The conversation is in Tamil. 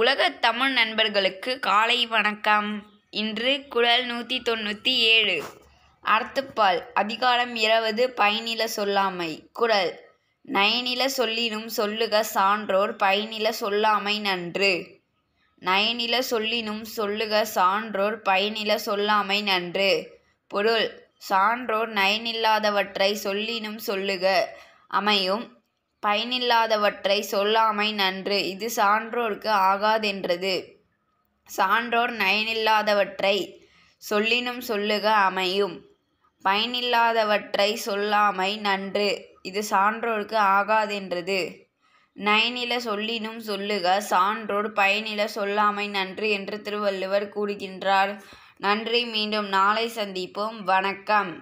உலக தமிழ் நண்பர்களுக்கு காலை வணக்கம் இன்று குரல் நூற்றி தொண்ணூற்றி ஏழு அர்த்தப்பால் அதிகாரம் இருபது பயனில சொல்லாமை குரல் நயனில சொல்லினும் சொல்லுக சான்றோர் பயனில சொல்லாமை நன்று நயனில சொல்லினும் சொல்லுக சான்றோர் பயனில சொல்லாமை நன்று பொருள் சான்றோர் நயனில்லாதவற்றை சொல்லினும் சொல்லுக அமையும் பயனில்லாதவற்றை சொல்லாமை நன்று இது சான்றோர்க்கு ஆகாதென்றது சான்றோர் நயனில்லாதவற்றை சொல்லினும் சொல்லுக அமையும் பயனில்லாதவற்றை சொல்லாமை நன்று இது சான்றோர்க்கு ஆகாதென்றது நயனில சொல்லினும் சொல்லுக சான்றோர் பயனில சொல்லாமை நன்று என்று திருவள்ளுவர் கூறுகின்றார் நன்றி மீண்டும் நாளை சந்திப்போம் வணக்கம்